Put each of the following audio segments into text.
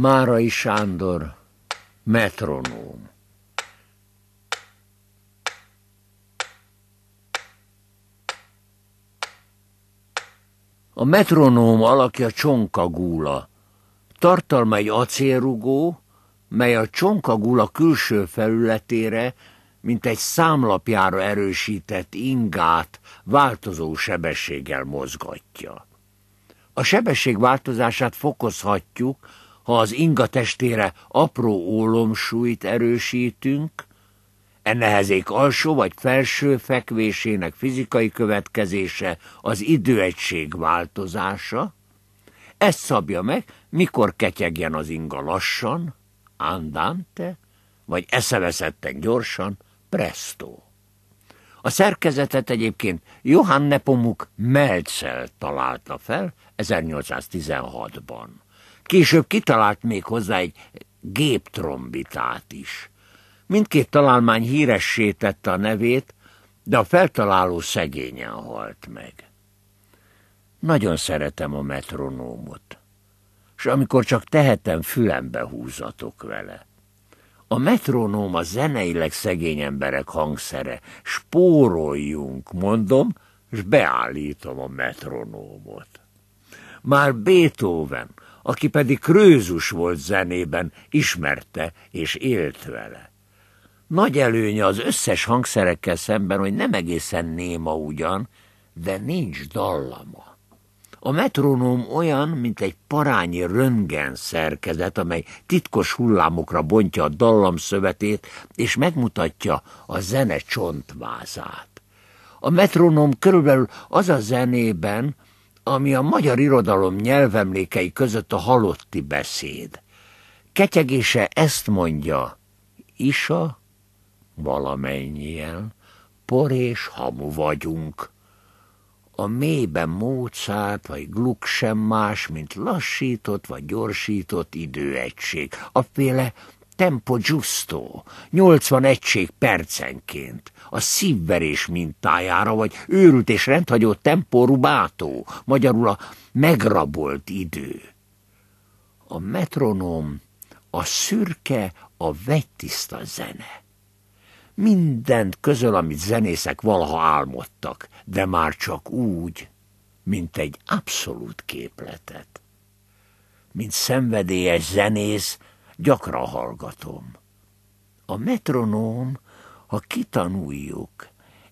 Márai Sándor, metronóm. A metronóm alakja csonkagúla. Tartalma egy acélrugó, mely a csonkagula külső felületére, mint egy számlapjára erősített ingát változó sebességgel mozgatja. A sebesség változását fokozhatjuk ha az inga testére apró ólomsúlyt erősítünk, ennehezék alsó vagy felső fekvésének fizikai következése az időegység változása, ez szabja meg, mikor ketyegjen az inga lassan, andante, vagy eszeveszetten gyorsan, presto. A szerkezetet egyébként Johann Nepomuk Melcel találta fel 1816-ban. Később kitalált még hozzá egy géptrombitát is. Mindkét találmány híressé tette a nevét, de a feltaláló szegényen halt meg. Nagyon szeretem a metronómot, és amikor csak tehetem, fülembe húzatok vele. A metronóm a zeneileg szegény emberek hangszere. Spóroljunk, mondom, és beállítom a metronómot. Már Beethoven aki pedig krőzus volt zenében, ismerte és élt vele. Nagy előnye az összes hangszerekkel szemben, hogy nem egészen néma ugyan, de nincs dallama. A metronóm olyan, mint egy parányi röntgen szerkezet, amely titkos hullámokra bontja a dallam szövetét, és megmutatja a zene csontvázát. A metronóm körülbelül az a zenében, ami a magyar irodalom nyelvemlékei között a halotti beszéd. Ketyegése ezt mondja, isa, valamennyien, por és hamu vagyunk. A mélyben Mozart vagy Gluck sem más, mint lassított vagy gyorsított időegység, A féle tempo giusto, 80 egység percenként, a szívverés mintájára, vagy őrült és rendhagyó tempo rubátó, magyarul a megrabolt idő. A metronóm, a szürke, a vegytiszta zene. Mindent közöl, amit zenészek valaha álmodtak, de már csak úgy, mint egy abszolút képletet. Mint szenvedélyes zenész, gyakran hallgatom. A metronóm, ha kitanuljuk,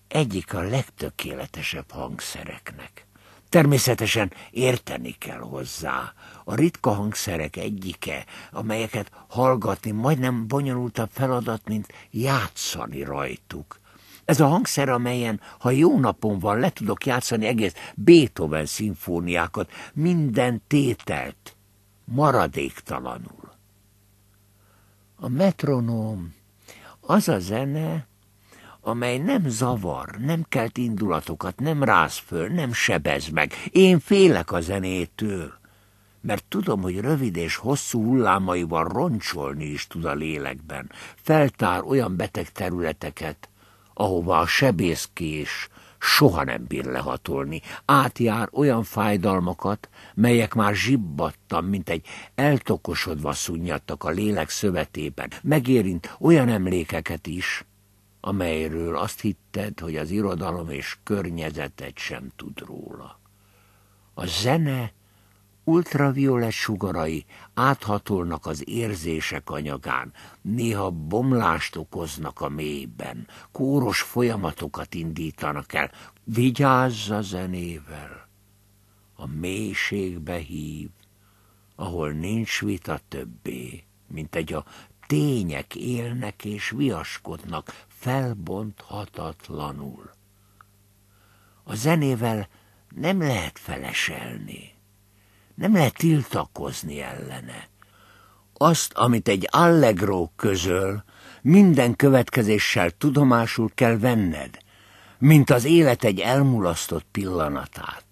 egyik a legtökéletesebb hangszereknek. Természetesen érteni kell hozzá. A ritka hangszerek egyike, amelyeket hallgatni majdnem bonyolultabb feladat, mint játszani rajtuk. Ez a hangszer, amelyen, ha jó napom van, le tudok játszani egész Beethoven szimfóniákat, minden tételt, maradéktalanul a metronóm az a zene, amely nem zavar, nem kelt indulatokat, nem ráz föl, nem sebez meg. Én félek a zenétől, mert tudom, hogy rövid és hosszú hullámaival roncsolni is tud a lélekben. Feltár olyan beteg területeket, ahova a sebészkés soha nem bír lehatolni, átjár olyan fájdalmakat, melyek már zsibbadtam, mint egy eltokosodva szunnyadtak a lélek szövetében, megérint olyan emlékeket is, amelyről azt hitted, hogy az irodalom és környezetet sem tud róla. A zene ultraviolet sugarai áthatolnak az érzések anyagán, néha bomlást okoznak a mélyben, kóros folyamatokat indítanak el. Vigyázz a zenével! A mélységbe hív, ahol nincs vita többé, mint egy a tények élnek és viaskodnak felbonthatatlanul. A zenével nem lehet feleselni nem lehet tiltakozni ellene. Azt, amit egy allegró közöl, minden következéssel tudomásul kell venned, mint az élet egy elmulasztott pillanatát.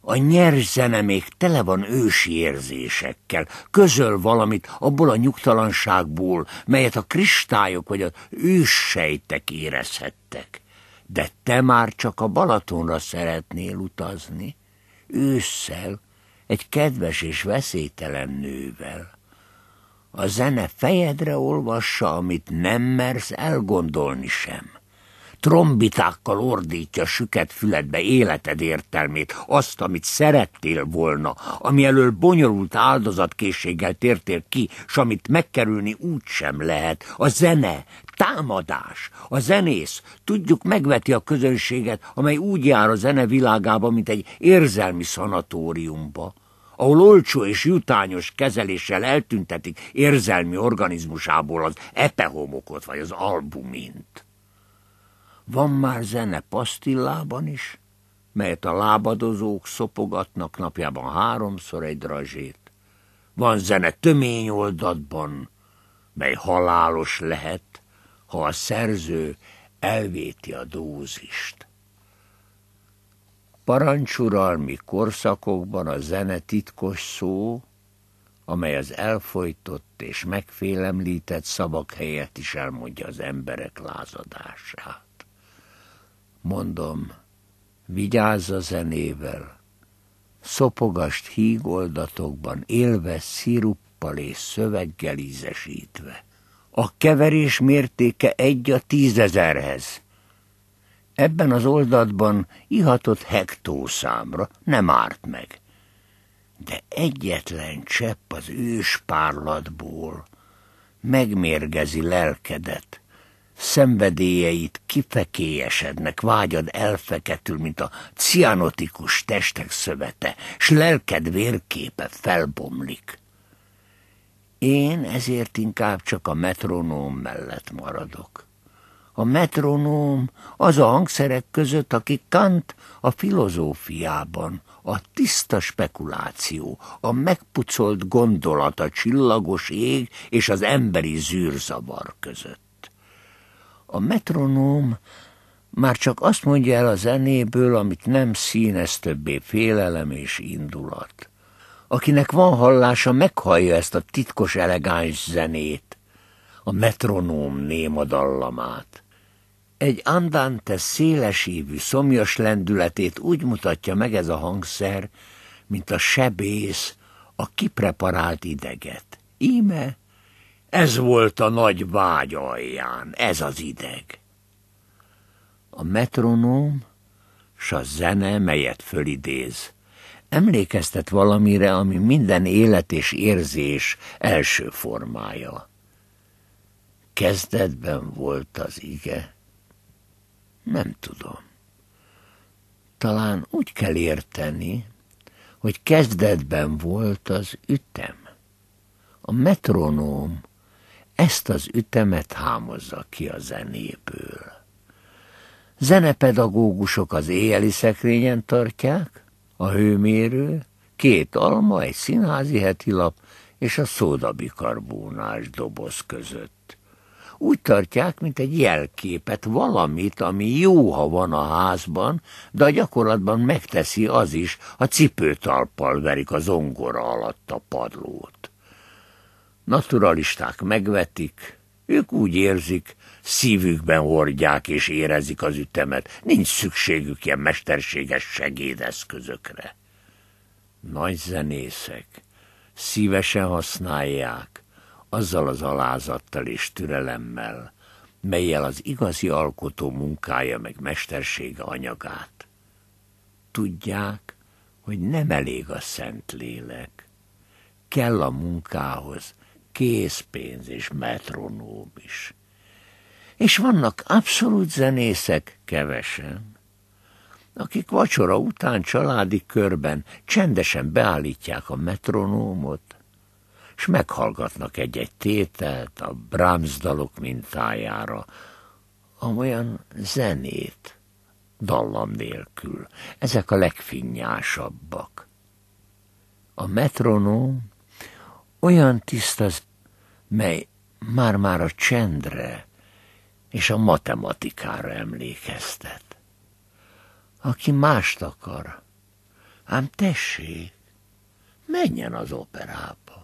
A nyers zene még tele van ősi érzésekkel, közöl valamit abból a nyugtalanságból, melyet a kristályok vagy az őssejtek érezhettek. De te már csak a Balatonra szeretnél utazni, ősszel, egy kedves és veszélytelen nővel. A zene fejedre olvassa, amit nem mersz elgondolni sem. Trombitákkal ordítja süket füledbe életed értelmét, azt, amit szerettél volna, ami elől bonyolult áldozatkészséggel tértél ki, s amit megkerülni úgy sem lehet. A zene, támadás, a zenész, tudjuk, megveti a közönséget, amely úgy jár a zene világába, mint egy érzelmi szanatóriumba ahol olcsó és jutányos kezeléssel eltüntetik érzelmi organizmusából az epehomokot vagy az albumint. Van már zene pasztillában is, melyet a lábadozók szopogatnak napjában háromszor egy drazsét. Van zene tömény oldatban, mely halálos lehet, ha a szerző elvéti a dózist. Parancsuralmi korszakokban a zene titkos szó, amely az elfolytott és megfélemlített szavak helyett is elmondja az emberek lázadását. Mondom, vigyázz a zenével, szopogast hígoldatokban, élve sziruppal és szöveggel ízesítve. A keverés mértéke egy a tízezerhez. Ebben az oldatban ihatott hektószámra, nem árt meg. De egyetlen csepp az őspárlatból megmérgezi lelkedet, szenvedélyeit kifekélyesednek, vágyad elfeketül, mint a cianotikus testek szövete, s lelked vérképe felbomlik. Én ezért inkább csak a metronóm mellett maradok a metronóm, az a hangszerek között, aki Kant a filozófiában, a tiszta spekuláció, a megpucolt gondolat a csillagos ég és az emberi zűrzavar között. A metronóm már csak azt mondja el a zenéből, amit nem színez többé félelem és indulat. Akinek van hallása, meghallja ezt a titkos elegáns zenét, a metronóm néma dallamát. Egy andante szélesívű, szomjas lendületét úgy mutatja meg ez a hangszer, mint a sebész a kipreparált ideget. Íme, ez volt a nagy vágy alján, ez az ideg. A metronóm s a zene, melyet fölidéz, emlékeztet valamire, ami minden élet és érzés első formája. Kezdetben volt az ige, nem tudom. Talán úgy kell érteni, hogy kezdetben volt az ütem. A metronóm ezt az ütemet hámozza ki a zenéből. Zenepedagógusok az éjeli szekrényen tartják, a hőmérő, két alma, egy színházi hetilap és a szódabikarbónás doboz között úgy tartják, mint egy jelképet, valamit, ami jó, ha van a házban, de a gyakorlatban megteszi az is, ha cipőtalppal verik a zongora alatt a padlót. Naturalisták megvetik, ők úgy érzik, szívükben hordják és érezik az ütemet, nincs szükségük ilyen mesterséges segédeszközökre. Nagy zenészek szívesen használják, azzal az alázattal és türelemmel, melyel az igazi alkotó munkája meg mestersége anyagát. Tudják, hogy nem elég a szent lélek. Kell a munkához készpénz és metronóm is. És vannak abszolút zenészek kevesen, akik vacsora után családi körben csendesen beállítják a metronómot, s meghallgatnak egy-egy tételt a Brahms dalok mintájára, amolyan zenét, dallam nélkül. Ezek a legfinnyásabbak. A metronóm olyan tiszta, mely már-már a csendre és a matematikára emlékeztet. Aki mást akar, ám tessék, menjen az operába.